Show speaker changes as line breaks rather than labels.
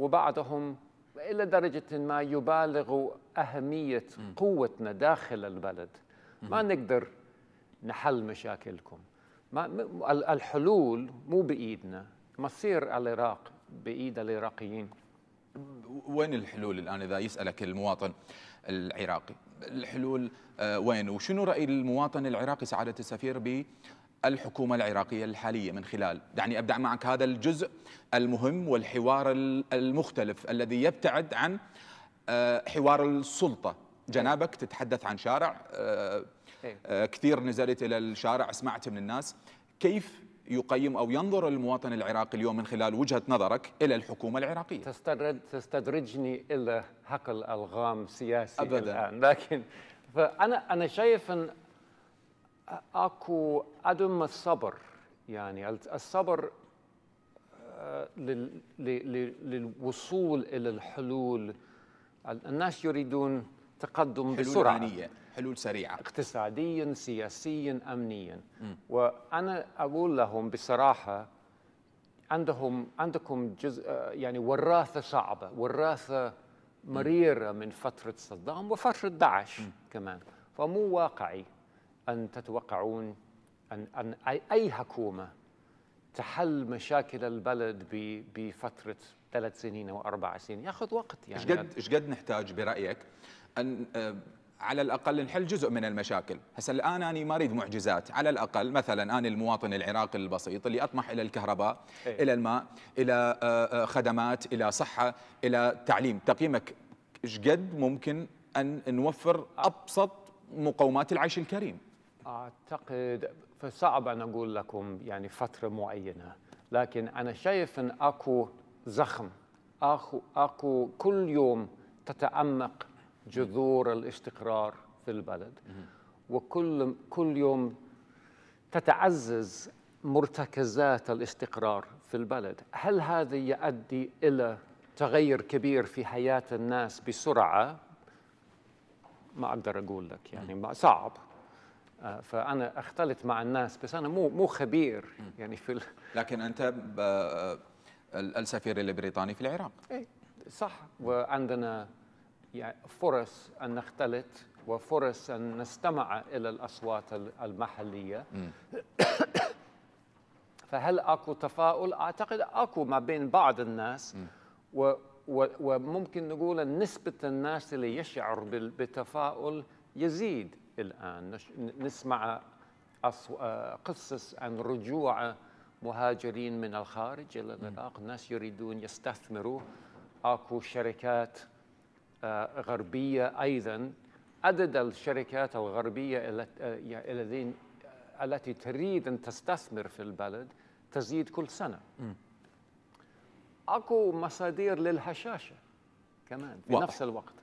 وبعضهم إلى درجة ما يبالغ أهمية قوتنا داخل البلد ما نقدر نحل مشاكلكم ما الحلول مو بإيدنا مصير العراق بإيد العراقيين
وين الحلول الآن إذا يسألك المواطن العراقي الحلول آه، وين وشنو رأي المواطن العراقي سعادة السفير ب الحكومة العراقية الحالية من خلال دعني أبدأ معك هذا الجزء المهم والحوار المختلف الذي يبتعد عن آه، حوار السلطة جنابك تتحدث عن شارع آه، إيه. آه، كثير نزلت إلى الشارع سمعت من الناس كيف يقيم أو ينظر المواطن العراقي اليوم من خلال وجهة نظرك إلى الحكومة العراقية تستدرج تستدرجني إلى هقل ألغام سياسي أبدا. الآن لكن
فأنا أنا شايف أن اكو عدم الصبر يعني الصبر آه، للوصول الى الحلول الناس يريدون تقدم حلول بسرعه آنية. حلول سريعه اقتصاديا سياسيا امنيا م. وانا اقول لهم بصراحه عندهم عندكم جزء آه، يعني وراثه صعبه وراثه
مريره
من فتره صدام وفتره داعش كمان فمو واقعي أن تتوقعون أن, أن أي حكومة تحل مشاكل البلد بفترة ثلاث سنين
أو أربع سنين يأخذ وقت يعني شقد شقد نحتاج برأيك أن آه، على الاقل نحل جزء من المشاكل، هسا الان انا ما اريد معجزات، على الاقل مثلا انا المواطن العراقي البسيط اللي اطمح الى الكهرباء، إيه؟ الى الماء، الى آه، آه، خدمات، الى صحه، الى تعليم، تقييمك ايش قد ممكن ان نوفر ابسط مقومات العيش الكريم اعتقد
فصعب ان اقول لكم يعني فتره معينه لكن انا شايف ان اكو زخم اكو اكو كل يوم تتعمق جذور الاستقرار في البلد وكل كل يوم تتعزز مرتكزات الاستقرار في البلد هل هذا يؤدي الى تغير كبير في حياه الناس بسرعه ما اقدر اقول لك يعني صعب آه، فانا اختلط مع الناس بس انا مو مو خبير
يعني في ال... لكن انت آه، السفير البريطاني في العراق
اي صح وعندنا يعني فرص ان نختلط وفرص ان نستمع الى الاصوات المحليه فهل اكو تفاؤل اعتقد اكو ما بين بعض الناس و وممكن نقول أن نسبة الناس اللي يشعر بالتفاؤل يزيد الآن نسمع آه، قصص عن رجوع مهاجرين من الخارج إلى العراق الناس يريدون يستثمروا أكو شركات آه، غربية أيضا عدد الشركات الغربية آه، التي تريد أن تستثمر في البلد تزيد كل سنة اكو مصادر للهشاشه كمان في واضح. نفس الوقت